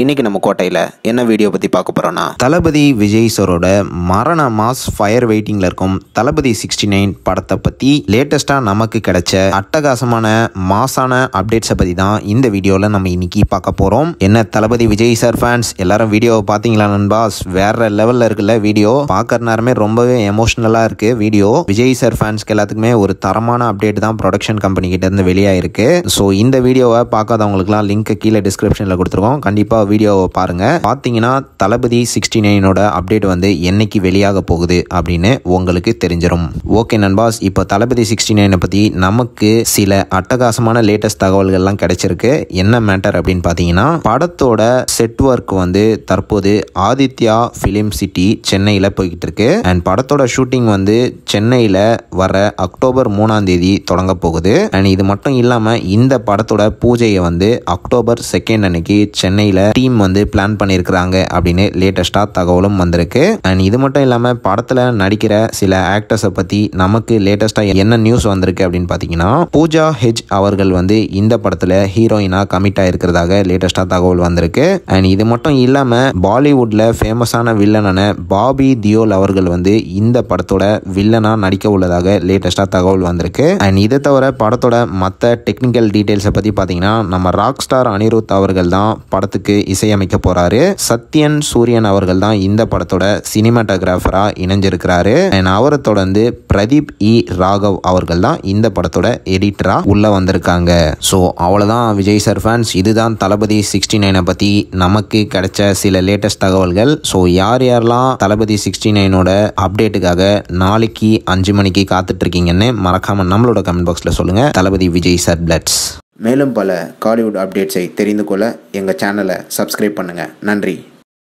இன்றைக்கி நம்ம கோட்டையில் என்ன வீடியோ பற்றி பார்க்க போகிறோன்னா தளபதி விஜய் சரோட மரண மாஸ் ஃபயர் வெயிட்டிங்கில் இருக்கும் தளபதி சிக்ஸ்டி நைன் படத்தை பற்றி லேட்டஸ்ட்டாக நமக்கு கிடைச்ச அட்டகாசமான மாசான அப்டேட்ஸை பற்றி தான் இந்த வீடியோவில் நம்ம இன்னைக்கு பார்க்க போகிறோம் என்ன தளபதி விஜய் சார் ஃபேன்ஸ் எல்லாரும் வீடியோவை பார்த்தீங்களா நண்பா வேற லெவலில் இருக்குல்ல வீடியோ பார்க்குற நேரமே ரொம்பவே எமோஷ்னலாக இருக்குது வீடியோ விஜய் சார் ஃபேன்ஸ்க்கு எல்லாத்துக்குமே ஒரு தரமான அப்டேட் தான் ப்ரொடக்ஷன் கம்பெனிக்கிட்டேருந்து வெளியாக இருக்குது ஸோ இந்த வீடியோவை பார்க்காதவங்களுக்குலாம் லிங்க்கை கீழே டிஸ்கிரிப்ஷனில் கொடுத்துருக்கோம் கண்டிப்பாக வீடியோவை பாருங்கள் பார்த்தீங்கன்னா தளபதி சிக்ஸ்டி நைனோட அப்டேட் வந்து என்னைக்கு வெளியாக போகுது அப்படின்னு உங்களுக்கு தெரிஞ்சிடும் ஓகே நண்பாஸ் இப்போ தளபதி சிக்ஸ்டி நைனை பற்றி நமக்கு சில அட்டகாசமான லேட்டஸ்ட் தகவல்கள்லாம் கிடைச்சிருக்கு என்ன மேட்டர் அப்படின்னு பார்த்தீங்கன்னா படத்தோட செட் ஒர்க் வந்து தற்போது ஆதித்யா ஃபிலிம் சிட்டி சென்னையில் போய்கிட்டு இருக்கு அண்ட் படத்தோட ஷூட்டிங் வந்து சென்னையில் வர அக்டோபர் மூணாம் தேதி தொடங்க போகுது அண்ட் இது மட்டும் இல்லாமல் இந்த படத்தோட பூஜையை வந்து அக்டோபர் செகண்ட் அன்னைக்கு சென்னையில் டீம் வந்து பிளான் பண்ணியிருக்கிறாங்க அப்படின்னு லேட்டஸ்ட்டாக தகவலும் வந்திருக்கு அண்ட் இது மட்டும் இல்லாமல் படத்தில் நடிக்கிற சில ஆக்டர்ஸை பற்றி நமக்கு லேட்டஸ்ட்டாக என்ன நியூஸ் வந்திருக்கு அப்படின்னு பார்த்தீங்கன்னா பூஜா ஹெச் அவர்கள் வந்து இந்த படத்தில் ஹீரோயினாக கமிட் ஆகிருக்கிறதாக லேட்டஸ்ட்டாக தகவல் வந்திருக்கு அண்ட் இது மட்டும் இல்லாமல் பாலிவுட்டில் ஃபேமஸான வில்லனான பாபி தியோல் அவர்கள் வந்து இந்த படத்தோட வில்லனாக நடிக்க உள்ளதாக லேட்டஸ்ட்டாக தகவல் வந்திருக்கு அண்ட் இதை தவிர படத்தோட மற்ற டெக்னிக்கல் டீட்டெயில்ஸை பற்றி பார்த்தீங்கன்னா நம்ம ராக் ஸ்டார் அனிருத் அவர்கள் தான் படத்துக்கு இசையமைக்க போறாரு சத்யன் சூரியன் அவர்கள் தான் இந்த படத்தோட சினிமாட்டோகிராஃபரா இணைஞ்சிருக்கிறாரு அவரை தொடர்ந்து பிரதீப் இ ராகவ் அவர்கள் தான் இந்த படத்தோட எடிட்டரா உள்ள வந்திருக்காங்க ஸோ அவ்வளோதான் விஜய் சார் ஃபேன்ஸ் இதுதான் தளபதி சிக்ஸ்டி நைனை பத்தி நமக்கு கிடைச்ச சில லேட்டஸ்ட் தகவல்கள் ஸோ யார் யாரெல்லாம் தளபதி சிக்ஸ்டி நைனோட அப்டேட்டுக்காக நாளைக்கு அஞ்சு மணிக்கு காத்துட்டு இருக்கீங்கன்னு மறக்காம நம்மளோட கமெண்ட் பாக்ஸ்ல சொல்லுங்க தளபதி விஜய் சார் பிளட்ஸ் மேலும் பல காலிவுட் அப்டேட்ஸை தெரிந்து கொள்ள எங்கள் சேனலை சப்ஸ்கிரைப் பண்ணுங்கள் நன்றி